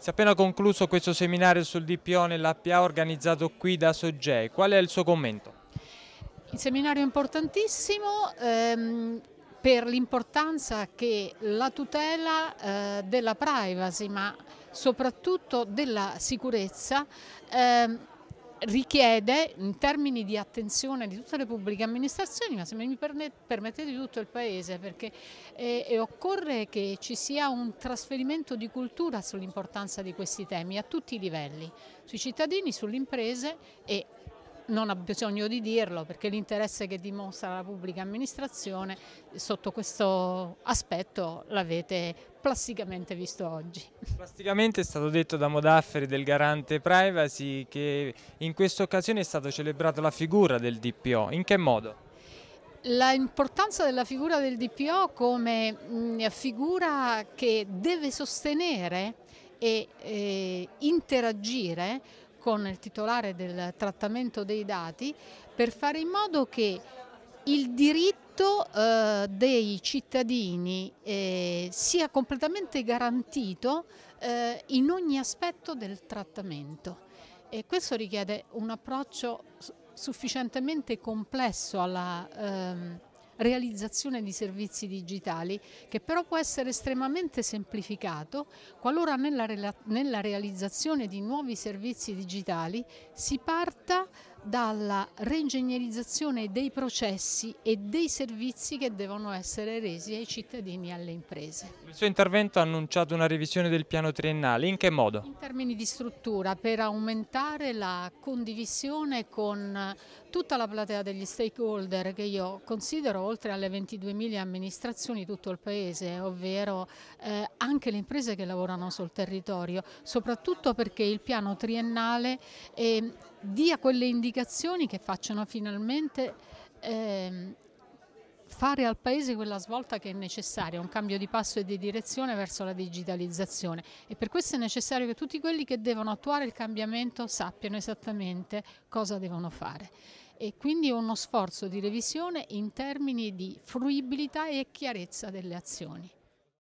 Si è appena concluso questo seminario sul DPO nell'APA organizzato qui da Soggei. Qual è il suo commento? Il seminario è importantissimo ehm, per l'importanza che la tutela eh, della privacy ma soprattutto della sicurezza ehm, richiede in termini di attenzione di tutte le pubbliche amministrazioni, ma se mi permettete di tutto il Paese, perché eh, occorre che ci sia un trasferimento di cultura sull'importanza di questi temi a tutti i livelli, sui cittadini, sulle imprese e non ha bisogno di dirlo perché l'interesse che dimostra la pubblica amministrazione sotto questo aspetto l'avete plasticamente visto oggi. Plasticamente è stato detto da Modafferi del garante privacy che in questa occasione è stata celebrata la figura del DPO, in che modo? L'importanza della figura del DPO come mm, figura che deve sostenere e eh, interagire con il titolare del trattamento dei dati per fare in modo che il diritto eh, dei cittadini eh, sia completamente garantito eh, in ogni aspetto del trattamento e questo richiede un approccio sufficientemente complesso alla ehm, realizzazione di servizi digitali che però può essere estremamente semplificato qualora nella, nella realizzazione di nuovi servizi digitali si parta dalla reingegnerizzazione dei processi e dei servizi che devono essere resi ai cittadini e alle imprese. Il suo intervento ha annunciato una revisione del piano triennale, in che modo? In termini di struttura, per aumentare la condivisione con tutta la platea degli stakeholder che io considero oltre alle 22.000 amministrazioni tutto il paese, ovvero eh, anche le imprese che lavorano sul territorio, soprattutto perché il piano triennale eh, dia quelle indicazioni che facciano finalmente eh, fare al Paese quella svolta che è necessaria, un cambio di passo e di direzione verso la digitalizzazione e per questo è necessario che tutti quelli che devono attuare il cambiamento sappiano esattamente cosa devono fare e quindi uno sforzo di revisione in termini di fruibilità e chiarezza delle azioni.